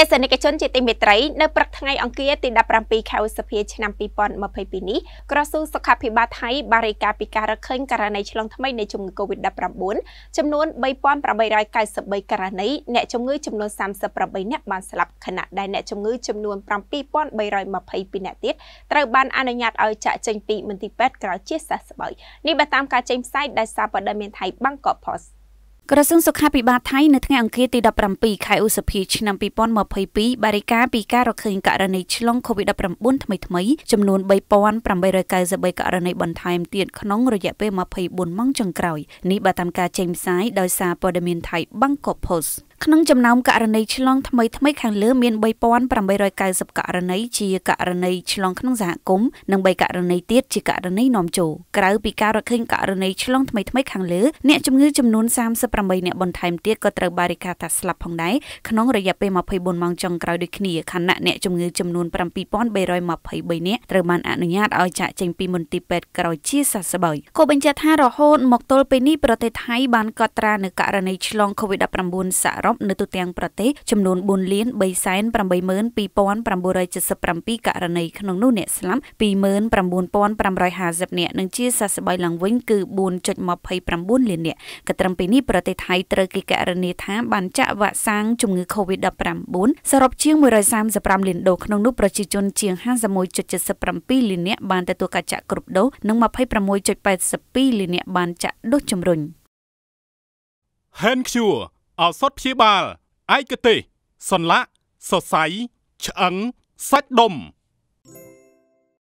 ទស្សនិកជនជាទីមេត្រីនៅព្រឹកថ្ងៃអង្គារទី17ខែឧសភាឆ្នាំ2022នេះក្រសួងសុខាភិបាលថៃបានរាយការណ៍ពីការរកឃើញករណីឆ្លងថ្មីនៃជំងឺ Covid-19 ចំនួន3893ករណីអ្នកជំងឺចំនួន38អ្នកបានស្លាប់ខណៈដែលអ្នកជំងឺចំនួន7322អ្នកទៀតត្រូវបានអនុញ្ញាតឲ្យចាក់ចេញពីមន្ទីរពេទ្យក្រោយជាសះស្បើយនេះបើតាមការចេញផ្សាយដែលសារព័ត៌មានថៃ Bangkok Post ក្រសួងសុខាភិបាលថៃនៅថ្ងៃអង្គារទី17ខែឧសភាឆ្នាំ2022បារិកាពីការរកឃើញករណីឆ្លង COVID-19 ថ្មីថ្មីចំនួន3893ករណីបន្ថែមទៀតក្នុងរយៈពេល24ម៉ោងចុងក្រោយនេះបើតាមការចេញផ្សាយដោយសារព័ត៌មានថៃ Bangkok Post ក្នុងចំណោមករណីឆ្លងថ្មីថ្មីខាងលើមាន3890ករណីជាករណីឆ្លងក្នុងសហគមន៍និង3ករណីទៀតជាករណីនាំចូលក្រៅពីការរកឃើញករណីឆ្លងថ្មីថ្មីខាងលើអ្នកជំងឺចំនួន38អ្នកបន្ថែមទៀតក៏ត្រូវបារិកាថាស្លាប់ផងដែរក្នុងរយៈពេល24ម៉ោងចុងក្រោយដូចគ្នាខណៈអ្នកជំងឺចំនួន7323អ្នកត្រូវបានអនុញ្ញាតឲ្យចាក់ចេញពីមន្ទីរពេទ្យក្រោយជាសះស្បើយគូបញ្ជាក់ថារហូតមកទល់ពេលនេះប្រទេសថៃបានកត់ត្រានៅករណីឆ្លង COVID-19 សរុបរ៉ុបនៅទូទាំងប្រទេសចំនួន4លាន382,977ករណីក្នុងនោះអ្នកស្លាប់29,550នាក់និងជាសះស្បើយឡើងវិញគឺ4.29លាននាក់កត្រឹមពីនេះប្រទេសថៃត្រូវគេករណីថាបានចាក់វ៉ាក់សាំងជំងឺ Covid-19 សរុបជាង135លានដូសក្នុងនោះប្រជាជនជាង51.77លាននាក់បានទទួលការចាក់គ្រប់ដូសនិង26.82លាននាក់បានចាក់ដូសជំរុញ Hand Cure ឱសថព្យាបាលឯកទេសសន្លាក់សរសៃឆ្អឹងសាច់ដុំ